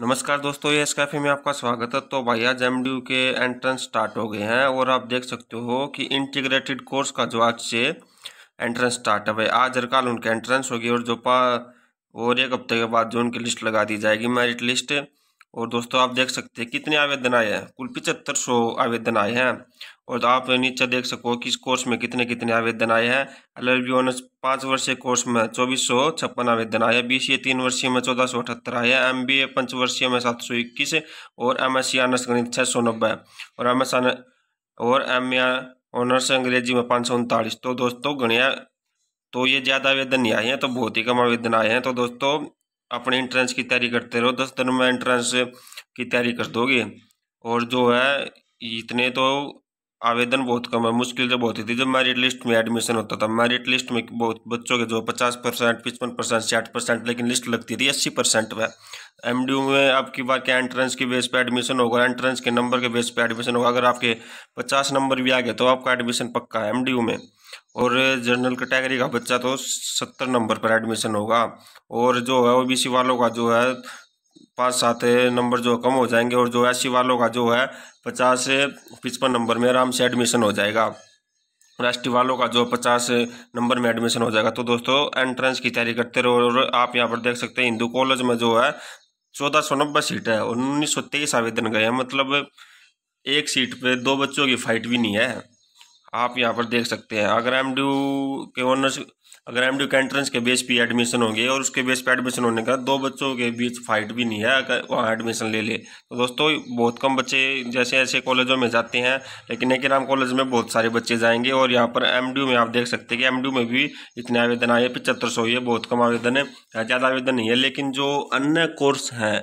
नमस्कार दोस्तों ये कैफे में आपका स्वागत है तो भैया एम के एंट्रेंस स्टार्ट हो गए हैं और आप देख सकते हो कि इंटीग्रेटेड कोर्स का जो आज से एंट्रेंस स्टार्ट है भाई आज हर काल उनके एंट्रेंस होगी और जो पा और एक हफ्ते के बाद जो उनकी लिस्ट लगा दी जाएगी मेरिट लिस्ट और दोस्तों आप देख सकते हैं कितने आवेदन आए हैं कुल पिचहत्तर आवेदन आए हैं और तो आप नीचे देख सको कि इस कोर्स में कितने कितने आवेदन आए हैं एल एल बी ऑनर्स पाँच वर्षीय कोर्स में चौबीस सौ छप्पन आवेदन आए बी सी ए तीन वर्षीय में चौदह सौ अठहत्तर आए एम बी ए पंचवर्षीय में सात सौ इक्कीस और एम एस सी ऑनर्स गणित छः सौ नब्बे और एम एस और एम ए ऑनर्स अंग्रेजी में पाँच सौ उनतालीस तो दोस्तों गणिया तो ये ज़्यादा आवेदन नहीं आए हैं तो बहुत ही कम आवेदन आए हैं तो दोस्तों अपने इंट्रेंस की तैयारी करते रहो दस दिन में एंट्रेंस की तैयारी कर दोगे और जो है इतने तो आवेदन बहुत कम है मुश्किल जब होती थी जब मेरिट लिस्ट में एडमिशन होता था मेरिट लिस्ट में बहुत बच्चों के जो पचास परसेंट पचपन परसेंट साठ परसेंट लेकिन लिस्ट लगती थी अस्सी परसेंट में एम डी यू में आपकी बार क्या एंट्रेंस की बेस पे एडमिशन होगा एंट्रेंस के नंबर के बेस पे एडमिशन होगा अगर आपके पचास नंबर भी आ गए तो आपका एडमिशन पक्का है एम डी यू में और जनरल कैटेगरी का बच्चा तो सत्तर नंबर पर एडमिशन होगा और जो है ओ बी सी वालों का जो है पाँच सात नंबर जो कम हो जाएंगे और जो एस वालों का जो है पचास से पचपन नंबर में आराम से एडमिशन हो जाएगा और एस वालों का जो पचास नंबर में एडमिशन हो जाएगा तो दोस्तों एंट्रेंस की तैयारी करते रहो और आप यहाँ पर देख सकते हैं हिंदू कॉलेज में जो है चौदह सौ नब्बे सीट है और उन्नीस सौ तेईस आवेदन गए हैं मतलब एक सीट पे दो बच्चों की फाइट भी नहीं है आप यहाँ पर देख सकते हैं अगर एम के ऑनर्स अगर एम के एंट्रेंस के बेस पे एडमिशन होंगे और उसके बेस पे एडमिशन होने का दो बच्चों के बीच फाइट भी नहीं है अगर वहाँ एडमिशन ले ले तो दोस्तों बहुत कम बच्चे जैसे ऐसे कॉलेजों में जाते हैं लेकिन एक नाम कॉलेज में बहुत सारे बच्चे जाएंगे और यहाँ पर एम में आप देख सकते हैं कि एम में भी इतने आवेदन आए पचहत्तर सौ ये बहुत कम आवेदन है ज़्यादा आवेदन नहीं है लेकिन जो अन्य कोर्स हैं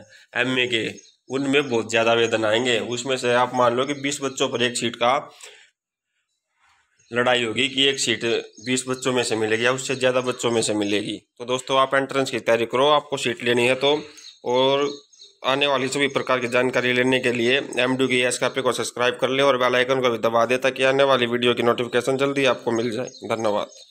एम के उनमें बहुत ज़्यादा आवेदन आएंगे उसमें से आप मान लो कि बीस बच्चों पर एक सीट का लड़ाई होगी कि एक सीट बीस बच्चों में से मिलेगी या उससे ज़्यादा बच्चों में से मिलेगी तो दोस्तों आप एंट्रेंस की तैयारी करो आपको सीट लेनी है तो और आने वाली सभी प्रकार की जानकारी लेने के लिए एम डी की एस पे को सब्सक्राइब कर लें और बेल आइकन को भी दबा दें ताकि आने वाली वीडियो की नोटिफिकेशन जल्दी आपको मिल जाए धन्यवाद